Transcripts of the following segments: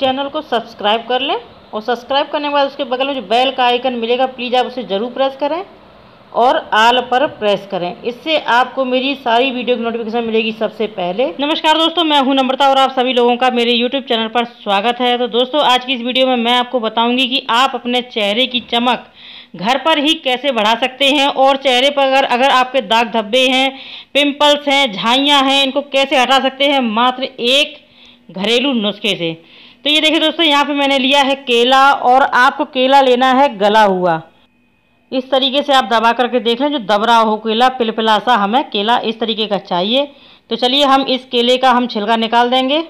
channel को subscribe कर लें और सब्सक्राइब करने के बाद उसके बगल में जो बेल का आइकन मिलेगा प्लीज़ आप उसे ज़रूर प्रेस करें और आल पर प्रेस करें इससे आपको मेरी सारी वीडियो की नोटिफिकेशन मिलेगी सबसे पहले नमस्कार दोस्तों मैं हूं नम्रता और आप सभी लोगों का मेरे यूट्यूब चैनल पर स्वागत है तो दोस्तों आज की इस वीडियो में मैं आपको बताऊंगी कि आप अपने चेहरे की चमक घर पर ही कैसे बढ़ा सकते हैं और चेहरे पर अगर अगर आपके दाग धब्बे हैं पिम्पल्स हैं झाइयाँ हैं इनको कैसे हटा सकते हैं मात्र एक घरेलू नुस्खे से तो ये देखिए दोस्तों यहाँ पे मैंने लिया है केला और आपको केला लेना है गला हुआ इस तरीके से आप दबा करके देख लें जो दबरा हो केला पिलपिला सा हमें केला इस तरीके का चाहिए तो चलिए हम इस केले का हम छिलका निकाल देंगे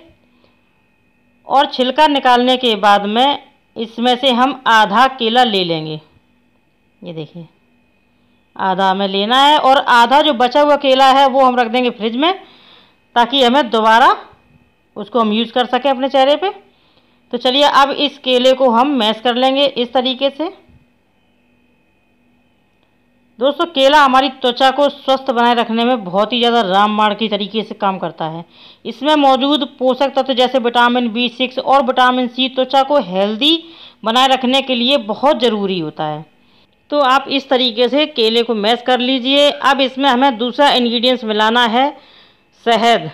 और छिलका निकालने के बाद में इसमें से हम आधा केला ले लेंगे ये देखिए आधा हमें लेना है और आधा जो बचा हुआ केला है वो हम रख देंगे फ्रिज में ताकि हमें दोबारा उसको हम यूज़ कर सकें अपने चेहरे पे तो चलिए अब इस केले को हम मैश कर लेंगे इस तरीके से दोस्तों केला हमारी त्वचा को स्वस्थ बनाए रखने में बहुत ही ज़्यादा रामबाण की तरीके से काम करता है इसमें मौजूद पोषक तत्व तो जैसे विटामिन बी सिक्स और विटामिन सी त्वचा को हेल्दी बनाए रखने के लिए बहुत ज़रूरी होता है तो आप इस तरीके से केले को मैश कर लीजिए अब इसमें हमें दूसरा इन्ग्रीडियंट्स मिलाना है शहद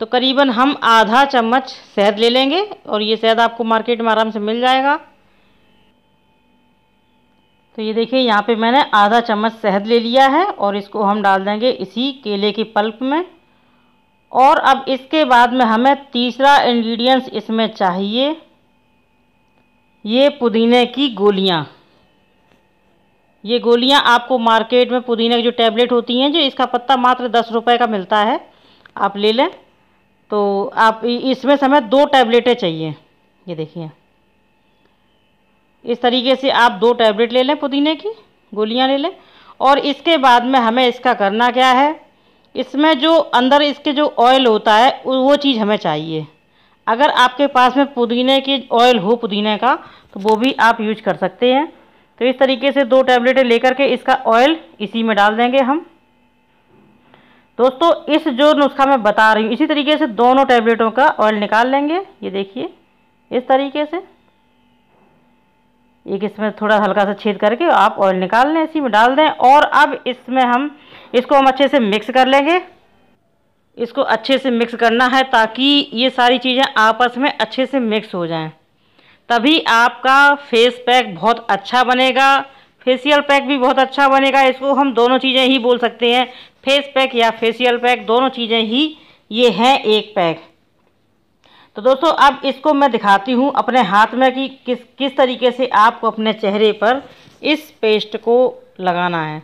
तो करीबन हम आधा चम्मच शहद ले लेंगे और ये शहद आपको मार्केट में आराम से मिल जाएगा तो ये देखिए यहाँ पे मैंने आधा चम्मच शहद ले लिया है और इसको हम डाल देंगे इसी केले के पल्प में और अब इसके बाद में हमें तीसरा इंग्रेडिएंट्स इसमें चाहिए ये पुदीने की गोलियाँ ये गोलियाँ आपको मार्केट में पुदीने की जो टैबलेट होती हैं जो इसका पत्ता मात्र दस रुपये का मिलता है आप ले लें तो आप इसमें समय दो टैबलेटें चाहिए ये देखिए इस तरीके से आप दो टैबलेट ले लें पुदीने की गोलियां ले लें और इसके बाद में हमें इसका करना क्या है इसमें जो अंदर इसके जो ऑयल होता है वो चीज़ हमें चाहिए अगर आपके पास में पुदीने की ऑयल हो पुदीने का तो वो भी आप यूज कर सकते हैं तो इस तरीके से दो टैबलेटें लेकर के इसका ऑयल इसी में डाल देंगे हम दोस्तों इस जो नुस्खा मैं बता रही हूँ इसी तरीके से दोनों टैबलेटों का ऑयल निकाल लेंगे ये देखिए इस तरीके से एक इसमें थोड़ा हल्का सा छेद करके आप ऑयल निकाल लें इसी में डाल दें और अब इसमें हम इसको हम अच्छे से मिक्स कर लेंगे इसको अच्छे से मिक्स करना है ताकि ये सारी चीज़ें आपस में अच्छे से मिक्स हो जाएं तभी आपका फेस पैक बहुत अच्छा बनेगा फेसियल पैक भी बहुत अच्छा बनेगा इसको हम दोनों चीज़ें ही बोल सकते हैं फेस पैक या फेसियल पैक दोनों चीज़ें ही ये हैं एक पैक तो दोस्तों अब इसको मैं दिखाती हूँ अपने हाथ में कि किस किस तरीके से आपको अपने चेहरे पर इस पेस्ट को लगाना है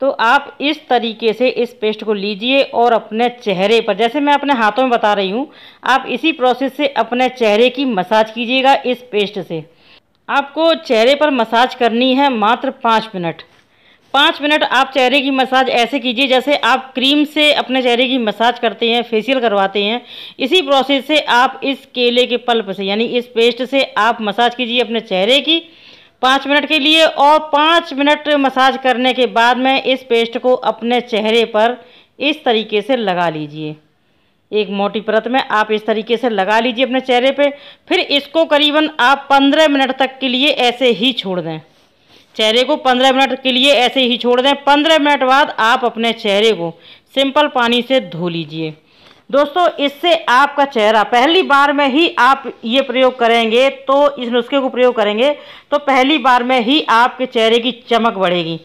तो आप इस तरीके से इस पेस्ट को लीजिए और अपने चेहरे पर जैसे मैं अपने हाथों में बता रही हूँ आप इसी प्रोसेस से अपने चेहरे की मसाज कीजिएगा इस पेस्ट से आपको चेहरे पर मसाज करनी है मात्र पाँच मिनट पाँच मिनट आप चेहरे की मसाज ऐसे कीजिए जैसे आप क्रीम से अपने चेहरे की मसाज करते हैं फेशियल करवाते हैं इसी प्रोसेस से आप इस केले के पल्प से यानी इस पेस्ट से आप मसाज कीजिए अपने चेहरे की पाँच मिनट के लिए और पाँच मिनट मसाज करने के बाद में इस पेस्ट को अपने चेहरे पर इस तरीके से लगा लीजिए एक मोटी परत में आप इस तरीके से लगा लीजिए अपने चेहरे पे फिर इसको करीबन आप 15 मिनट तक के लिए ऐसे ही छोड़ दें चेहरे को 15 मिनट के लिए ऐसे ही छोड़ दें 15 मिनट बाद आप अपने चेहरे को सिंपल पानी से धो लीजिए दोस्तों इससे आपका चेहरा पहली बार में ही आप ये प्रयोग करेंगे तो इस नुस्खे को प्रयोग करेंगे तो पहली बार में ही आपके चेहरे की चमक बढ़ेगी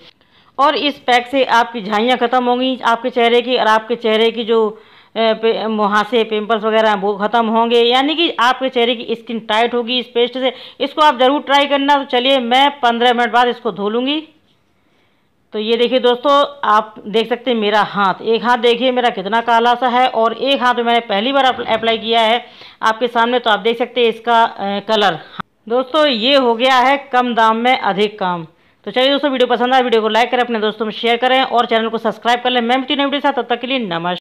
और इस पैक से आपकी झाइयाँ ख़त्म होंगी आपके चेहरे की और आपके चेहरे की जो पे मुहासे पिंपल्स वगैरह वो ख़त्म होंगे यानी कि आपके चेहरे की स्किन टाइट होगी इस पेस्ट से इसको आप ज़रूर ट्राई करना तो चलिए मैं पंद्रह मिनट बाद इसको धो लूँगी तो ये देखिए दोस्तों आप देख सकते हैं मेरा हाथ एक हाथ देखिए मेरा कितना काला सा है और एक हाथ मैंने पहली बार अप्लाई किया है आपके सामने तो आप देख सकते हैं इसका कलर दोस्तों ये हो गया है कम दाम में अधिक काम तो चलिए दोस्तों वीडियो पसंद आए वीडियो को लाइक करें अपने दोस्तों में शेयर करें और चैनल को सब्सक्राइब कर लें मैं भी तीन साथ तब तक के लिए नमस्कार